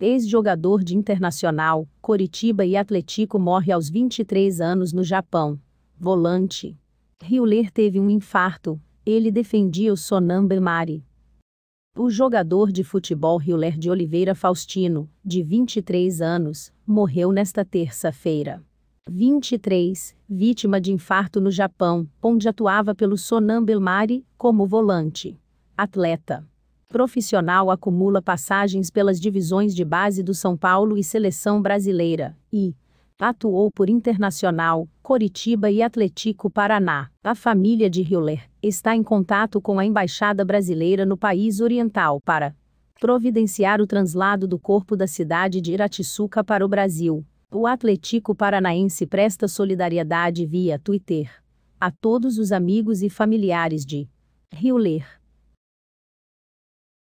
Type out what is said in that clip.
ex-jogador de Internacional, Coritiba e Atlético morre aos 23 anos no Japão. Volante. Riuler teve um infarto, ele defendia o Sonam Mari. O jogador de futebol Riuler de Oliveira Faustino, de 23 anos, morreu nesta terça-feira. 23, vítima de infarto no Japão, onde atuava pelo Sonam Belmari, como volante. Atleta profissional acumula passagens pelas divisões de base do São Paulo e Seleção Brasileira, e atuou por Internacional, Coritiba e Atlético Paraná. A família de Hiller está em contato com a Embaixada Brasileira no país oriental para providenciar o translado do corpo da cidade de Iratiçuca para o Brasil. O Atlético Paranaense presta solidariedade via Twitter a todos os amigos e familiares de Hiller.